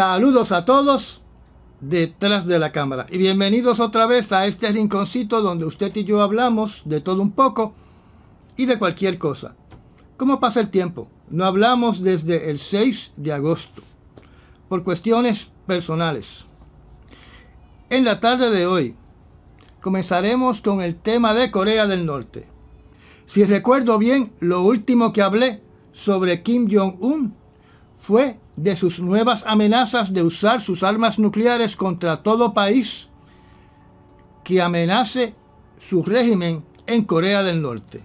Saludos a todos detrás de la cámara y bienvenidos otra vez a este rinconcito donde usted y yo hablamos de todo un poco y de cualquier cosa. ¿Cómo pasa el tiempo? No hablamos desde el 6 de agosto por cuestiones personales. En la tarde de hoy comenzaremos con el tema de Corea del Norte. Si recuerdo bien, lo último que hablé sobre Kim Jong-un fue de sus nuevas amenazas de usar sus armas nucleares contra todo país que amenace su régimen en Corea del Norte.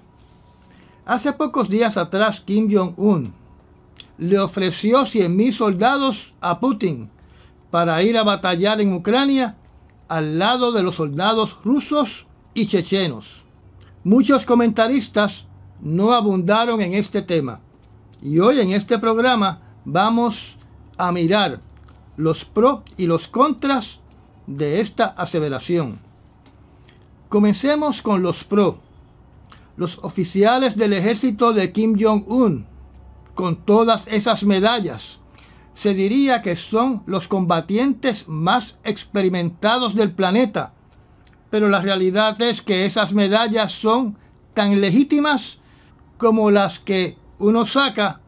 Hace pocos días atrás, Kim Jong-un le ofreció 100.000 soldados a Putin para ir a batallar en Ucrania al lado de los soldados rusos y chechenos. Muchos comentaristas no abundaron en este tema y hoy en este programa vamos a mirar los pros y los contras de esta aseveración. Comencemos con los pros. Los oficiales del ejército de Kim Jong-un, con todas esas medallas, se diría que son los combatientes más experimentados del planeta. Pero la realidad es que esas medallas son tan legítimas como las que uno saca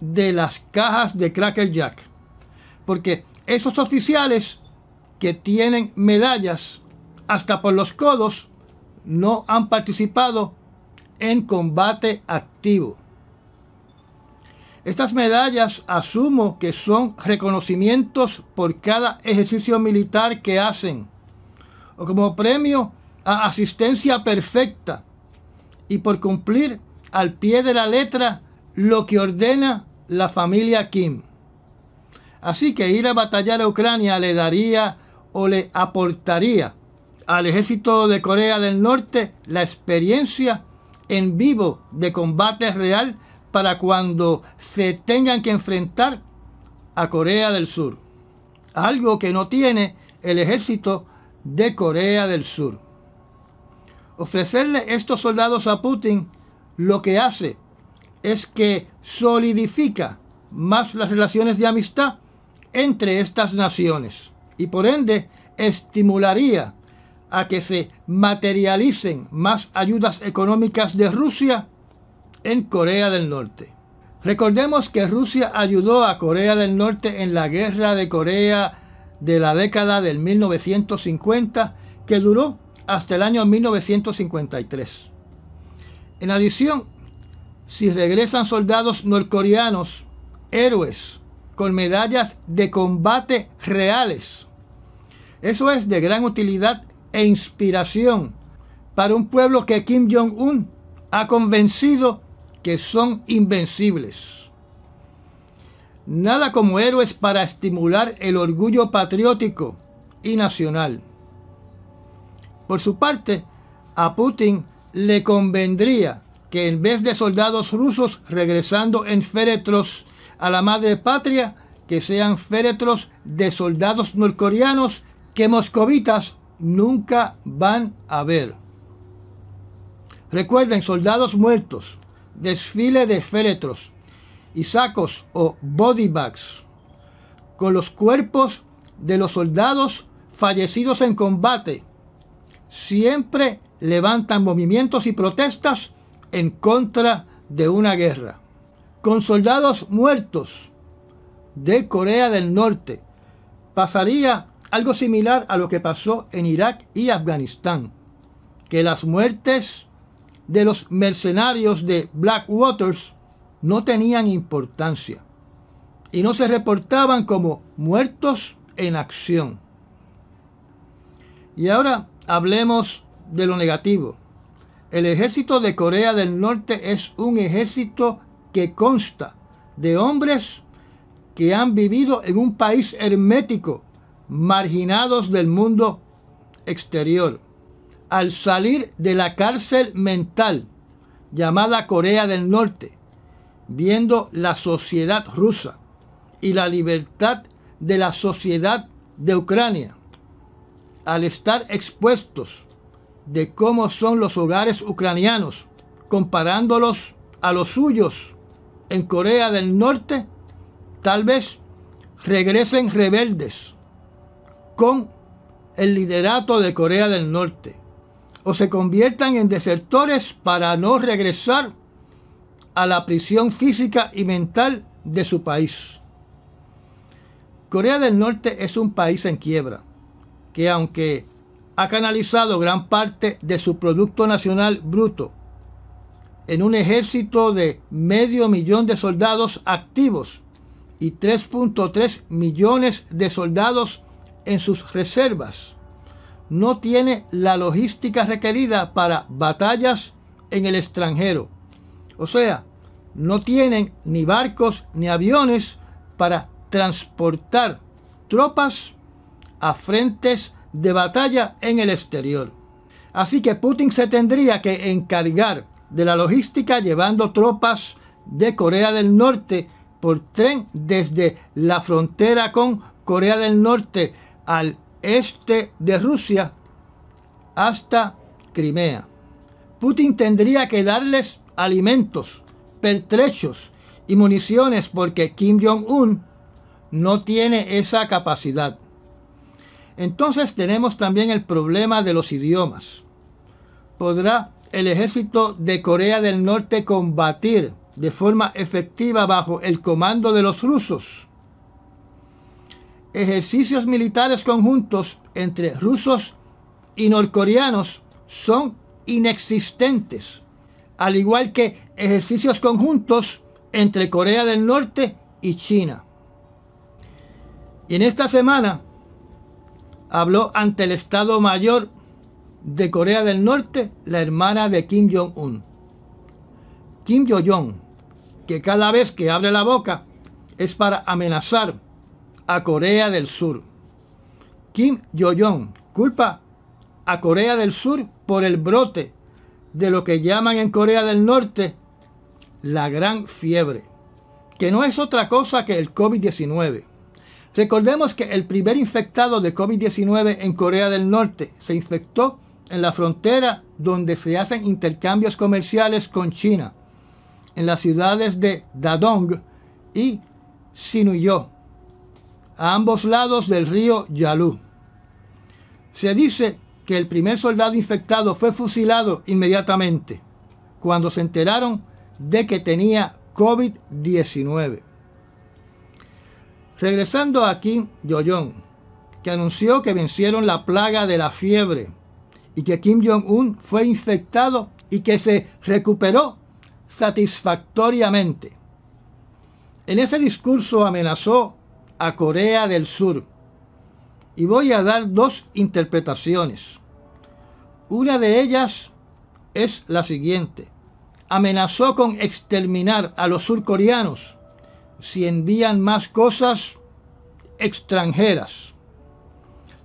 de las cajas de Cracker Jack. Porque esos oficiales que tienen medallas hasta por los codos no han participado en combate activo. Estas medallas asumo que son reconocimientos por cada ejercicio militar que hacen o como premio a asistencia perfecta y por cumplir al pie de la letra lo que ordena la familia Kim. Así que ir a batallar a Ucrania le daría o le aportaría al ejército de Corea del Norte la experiencia en vivo de combate real para cuando se tengan que enfrentar a Corea del Sur, algo que no tiene el ejército de Corea del Sur. Ofrecerle estos soldados a Putin lo que hace es que solidifica más las relaciones de amistad entre estas naciones y por ende estimularía a que se materialicen más ayudas económicas de Rusia en Corea del Norte. Recordemos que Rusia ayudó a Corea del Norte en la guerra de Corea de la década del 1950 que duró hasta el año 1953. En adición, si regresan soldados norcoreanos, héroes, con medallas de combate reales. Eso es de gran utilidad e inspiración para un pueblo que Kim Jong-un ha convencido que son invencibles. Nada como héroes para estimular el orgullo patriótico y nacional. Por su parte, a Putin le convendría que en vez de soldados rusos regresando en féretros a la madre patria, que sean féretros de soldados norcoreanos que moscovitas nunca van a ver. Recuerden, soldados muertos, desfile de féretros y sacos o body bags con los cuerpos de los soldados fallecidos en combate. Siempre levantan movimientos y protestas en contra de una guerra, con soldados muertos de Corea del Norte. Pasaría algo similar a lo que pasó en Irak y Afganistán, que las muertes de los mercenarios de Waters no tenían importancia y no se reportaban como muertos en acción. Y ahora hablemos de lo negativo. El ejército de Corea del Norte es un ejército que consta de hombres que han vivido en un país hermético, marginados del mundo exterior. Al salir de la cárcel mental llamada Corea del Norte, viendo la sociedad rusa y la libertad de la sociedad de Ucrania, al estar expuestos de cómo son los hogares ucranianos, comparándolos a los suyos en Corea del Norte, tal vez regresen rebeldes con el liderato de Corea del Norte o se conviertan en desertores para no regresar a la prisión física y mental de su país. Corea del Norte es un país en quiebra, que aunque ha canalizado gran parte de su Producto Nacional Bruto en un ejército de medio millón de soldados activos y 3.3 millones de soldados en sus reservas, no tiene la logística requerida para batallas en el extranjero. O sea, no tienen ni barcos ni aviones para transportar tropas a frentes de batalla en el exterior. Así que Putin se tendría que encargar de la logística llevando tropas de Corea del Norte por tren desde la frontera con Corea del Norte al este de Rusia hasta Crimea. Putin tendría que darles alimentos, pertrechos y municiones porque Kim Jong-un no tiene esa capacidad. Entonces tenemos también el problema de los idiomas. ¿Podrá el ejército de Corea del Norte combatir de forma efectiva bajo el comando de los rusos? Ejercicios militares conjuntos entre rusos y norcoreanos son inexistentes, al igual que ejercicios conjuntos entre Corea del Norte y China. Y en esta semana habló ante el Estado Mayor de Corea del Norte, la hermana de Kim Jong-un. Kim Jong-un, que cada vez que abre la boca es para amenazar a Corea del Sur. Kim Jong-un culpa a Corea del Sur por el brote de lo que llaman en Corea del Norte la gran fiebre, que no es otra cosa que el COVID-19. Recordemos que el primer infectado de COVID-19 en Corea del Norte se infectó en la frontera donde se hacen intercambios comerciales con China, en las ciudades de Dadong y Sinuyo, a ambos lados del río Yalu. Se dice que el primer soldado infectado fue fusilado inmediatamente cuando se enteraron de que tenía COVID-19. Regresando a Kim un que anunció que vencieron la plaga de la fiebre y que Kim Jong-un fue infectado y que se recuperó satisfactoriamente. En ese discurso amenazó a Corea del Sur y voy a dar dos interpretaciones. Una de ellas es la siguiente. Amenazó con exterminar a los surcoreanos si envían más cosas extranjeras.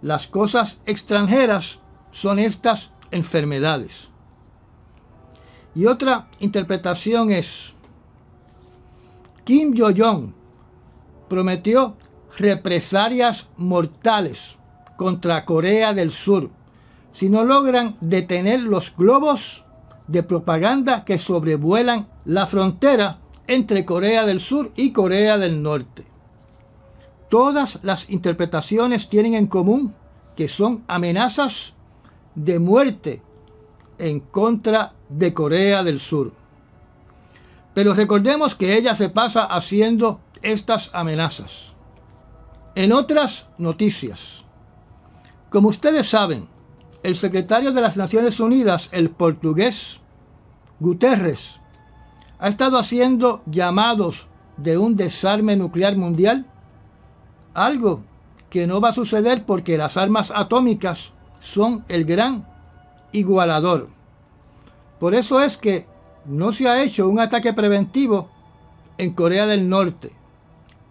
Las cosas extranjeras son estas enfermedades. Y otra interpretación es, Kim Jong-un prometió represalias mortales contra Corea del Sur si no logran detener los globos de propaganda que sobrevuelan la frontera entre Corea del Sur y Corea del Norte. Todas las interpretaciones tienen en común que son amenazas de muerte en contra de Corea del Sur. Pero recordemos que ella se pasa haciendo estas amenazas. En otras noticias, como ustedes saben, el secretario de las Naciones Unidas, el portugués Guterres, ha estado haciendo llamados de un desarme nuclear mundial? Algo que no va a suceder porque las armas atómicas son el gran igualador. Por eso es que no se ha hecho un ataque preventivo en Corea del Norte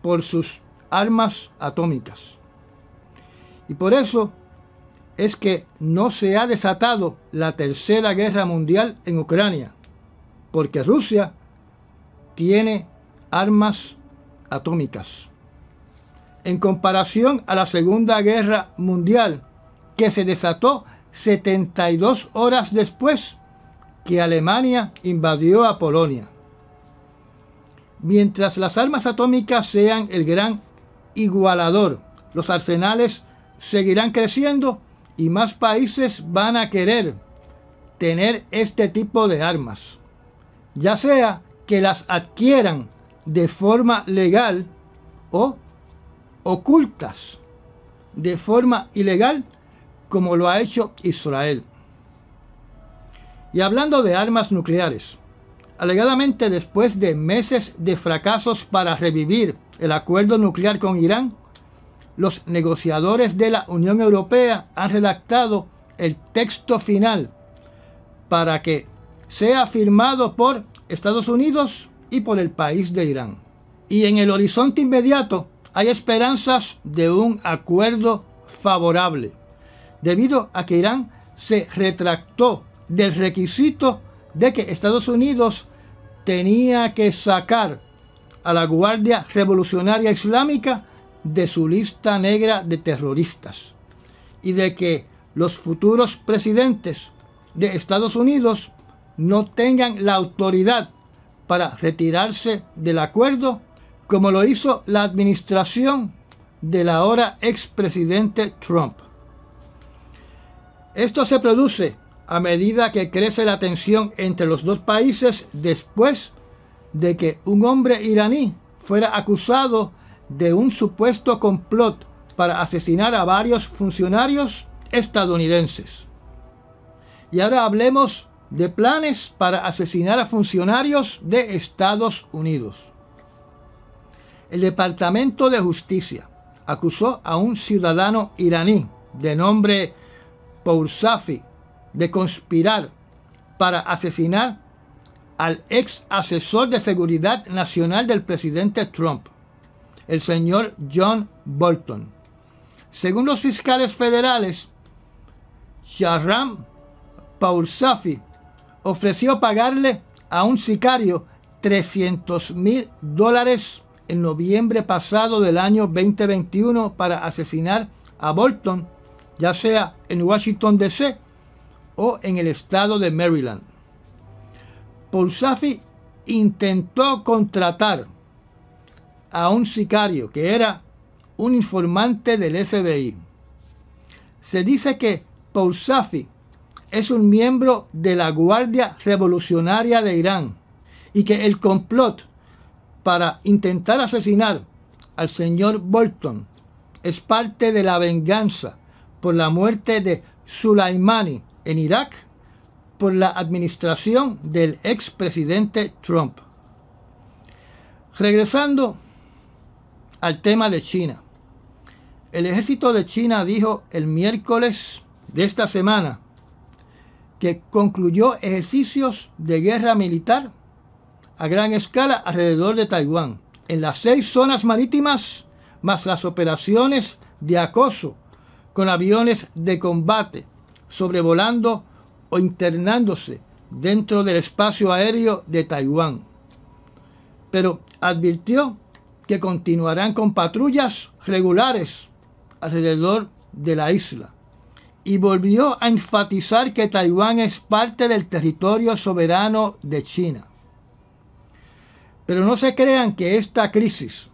por sus armas atómicas. Y por eso es que no se ha desatado la tercera guerra mundial en Ucrania porque Rusia tiene armas atómicas. En comparación a la Segunda Guerra Mundial, que se desató 72 horas después que Alemania invadió a Polonia. Mientras las armas atómicas sean el gran igualador, los arsenales seguirán creciendo y más países van a querer tener este tipo de armas ya sea que las adquieran de forma legal o ocultas de forma ilegal como lo ha hecho Israel. Y hablando de armas nucleares, alegadamente después de meses de fracasos para revivir el acuerdo nuclear con Irán, los negociadores de la Unión Europea han redactado el texto final para que sea firmado por Estados Unidos y por el país de Irán. Y en el horizonte inmediato hay esperanzas de un acuerdo favorable, debido a que Irán se retractó del requisito de que Estados Unidos tenía que sacar a la Guardia Revolucionaria Islámica de su lista negra de terroristas y de que los futuros presidentes de Estados Unidos no tengan la autoridad para retirarse del acuerdo, como lo hizo la administración del ahora expresidente Trump. Esto se produce a medida que crece la tensión entre los dos países después de que un hombre iraní fuera acusado de un supuesto complot para asesinar a varios funcionarios estadounidenses. Y ahora hablemos de planes para asesinar a funcionarios de Estados Unidos. El Departamento de Justicia acusó a un ciudadano iraní de nombre Poursafi de conspirar para asesinar al ex asesor de seguridad nacional del presidente Trump, el señor John Bolton. Según los fiscales federales, Sharram Poursafi ofreció pagarle a un sicario 300 mil dólares en noviembre pasado del año 2021 para asesinar a Bolton, ya sea en Washington, D.C. o en el estado de Maryland. Paul Safi intentó contratar a un sicario que era un informante del FBI. Se dice que Paul Safi es un miembro de la Guardia Revolucionaria de Irán y que el complot para intentar asesinar al señor Bolton es parte de la venganza por la muerte de sulaimani en Irak por la administración del expresidente Trump. Regresando al tema de China. El ejército de China dijo el miércoles de esta semana que concluyó ejercicios de guerra militar a gran escala alrededor de Taiwán, en las seis zonas marítimas, más las operaciones de acoso con aviones de combate, sobrevolando o internándose dentro del espacio aéreo de Taiwán. Pero advirtió que continuarán con patrullas regulares alrededor de la isla y volvió a enfatizar que Taiwán es parte del territorio soberano de China. Pero no se crean que esta crisis,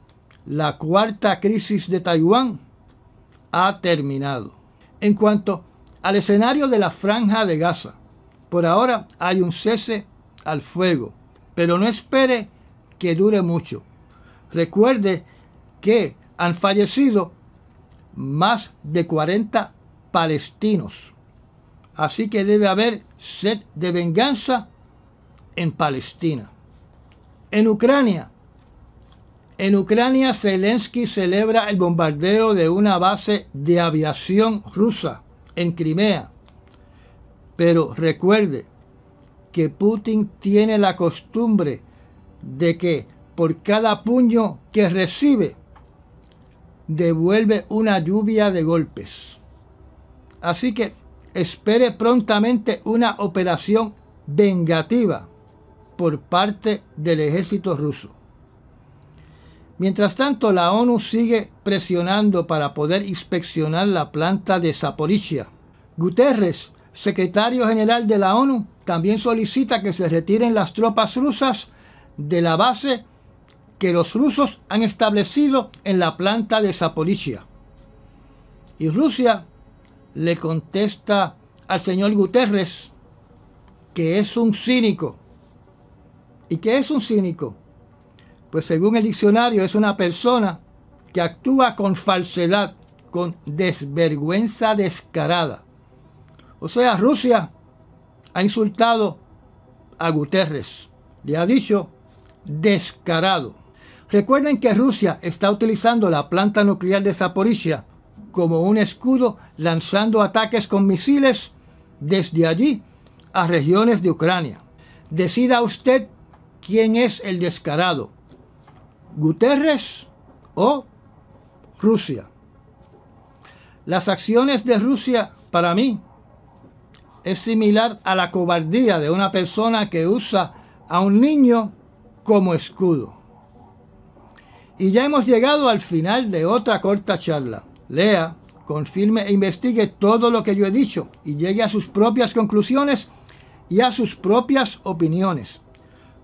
la cuarta crisis de Taiwán, ha terminado. En cuanto al escenario de la franja de Gaza, por ahora hay un cese al fuego, pero no espere que dure mucho. Recuerde que han fallecido más de 40 palestinos. Así que debe haber sed de venganza en Palestina. En Ucrania. En Ucrania Zelensky celebra el bombardeo de una base de aviación rusa en Crimea. Pero recuerde que Putin tiene la costumbre de que por cada puño que recibe, devuelve una lluvia de golpes. Así que espere prontamente una operación vengativa por parte del ejército ruso. Mientras tanto, la ONU sigue presionando para poder inspeccionar la planta de Zaporizhia. Guterres, secretario general de la ONU, también solicita que se retiren las tropas rusas de la base que los rusos han establecido en la planta de Zaporizhia. Y Rusia le contesta al señor Guterres que es un cínico. ¿Y qué es un cínico? Pues según el diccionario es una persona que actúa con falsedad, con desvergüenza descarada. O sea, Rusia ha insultado a Guterres. Le ha dicho descarado. Recuerden que Rusia está utilizando la planta nuclear de Zaporizhia como un escudo lanzando ataques con misiles desde allí a regiones de Ucrania. Decida usted quién es el descarado, Guterres o Rusia. Las acciones de Rusia para mí es similar a la cobardía de una persona que usa a un niño como escudo. Y ya hemos llegado al final de otra corta charla lea, confirme e investigue todo lo que yo he dicho y llegue a sus propias conclusiones y a sus propias opiniones.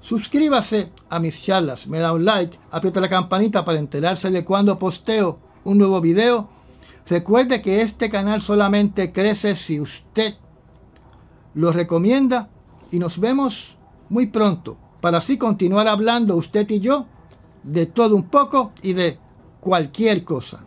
Suscríbase a mis charlas, me da un like, aprieta la campanita para enterarse de cuando posteo un nuevo video. Recuerde que este canal solamente crece si usted lo recomienda y nos vemos muy pronto para así continuar hablando usted y yo de todo un poco y de cualquier cosa.